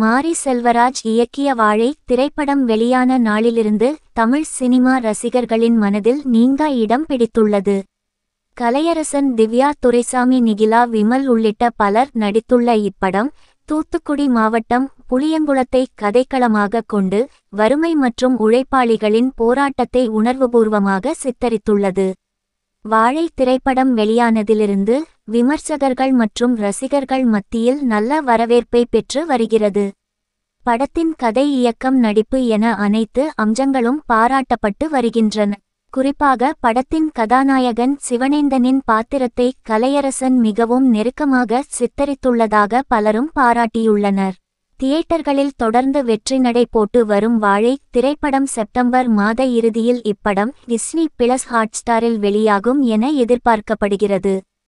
மாரி செல்வராஜ் இயக்கிய வாழை திரைப்படம் வெளியான நாளிலிருந்து தமிழ் சினிமா ரசிகர்களின் மனதில் நீங்கா இடம் பிடித்துள்ளது கலையரசன் திவ்யா துரைசாமி நிகிலா விமல் உள்ளிட்ட பலர் நடித்துள்ள இப்படம் தூத்துக்குடி மாவட்டம் புளியங்குளத்தை கதைக்களமாக கொண்டு வறுமை மற்றும் உழைப்பாளிகளின் போராட்டத்தை உணர்வுபூர்வமாக சித்தரித்துள்ளது வாழை திரைப்படம் வெளியானதிலிருந்து விமர்சகர்கள் மற்றும் ரசிகர்கள் மத்தியில் நல்ல வரவேற்பை பெற்று வருகிறது படத்தின் கதை இயக்கம் நடிப்பு என அனைத்து அம்சங்களும் பாராட்டப்பட்டு வருகின்றன குறிப்பாக படத்தின் கதாநாயகன் சிவனேந்தனின் பாத்திரத்தை கலையரசன் மிகவும் நெருக்கமாக சித்தரித்துள்ளதாக பலரும் பாராட்டியுள்ளனர் தியேட்டர்களில் தொடர்ந்து வெற்றி நடை போட்டு வரும் வாழை திரைப்படம் செப்டம்பர் மாத இறுதியில் இப்படம் டிஸ்னி பிளஸ் ஹாட்ஸ்டாரில் வெளியாகும் என எதிர்பார்க்கப்படுகிறது